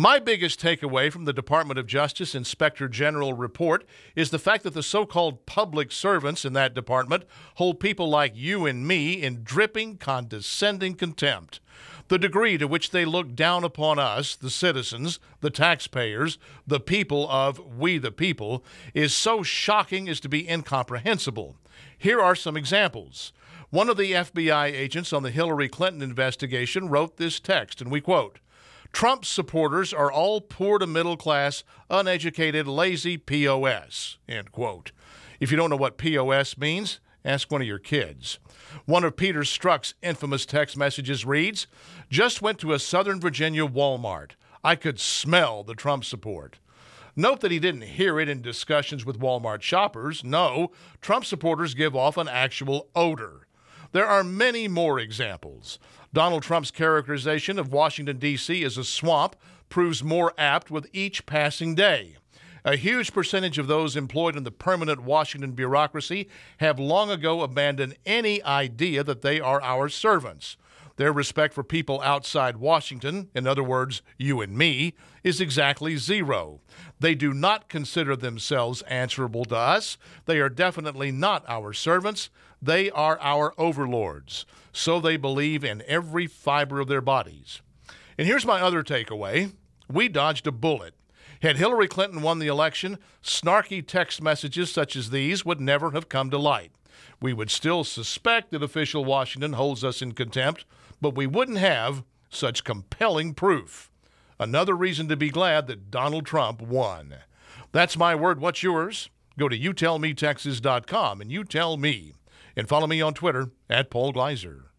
My biggest takeaway from the Department of Justice Inspector General report is the fact that the so called public servants in that department hold people like you and me in dripping, condescending contempt. The degree to which they look down upon us, the citizens, the taxpayers, the people of We the People, is so shocking as to be incomprehensible. Here are some examples. One of the FBI agents on the Hillary Clinton investigation wrote this text, and we quote, Trump supporters are all poor to middle class, uneducated, lazy POS. End quote. If you don't know what POS means, ask one of your kids. One of Peter Strzok's infamous text messages reads Just went to a Southern Virginia Walmart. I could smell the Trump support. Note that he didn't hear it in discussions with Walmart shoppers. No, Trump supporters give off an actual odor. There are many more examples. Donald Trump's characterization of Washington, D.C. as a swamp proves more apt with each passing day. A huge percentage of those employed in the permanent Washington bureaucracy have long ago abandoned any idea that they are our servants. Their respect for people outside Washington, in other words, you and me, is exactly zero. They do not consider themselves answerable to us. They are definitely not our servants. They are our overlords. So they believe in every fiber of their bodies. And here's my other takeaway we dodged a bullet. Had Hillary Clinton won the election, snarky text messages such as these would never have come to light. We would still suspect that official Washington holds us in contempt, but we wouldn't have such compelling proof. Another reason to be glad that Donald Trump won. That's my word. What's yours? Go to youtellmetexas.com and you tell me. And follow me on Twitter at Paul Gleiser.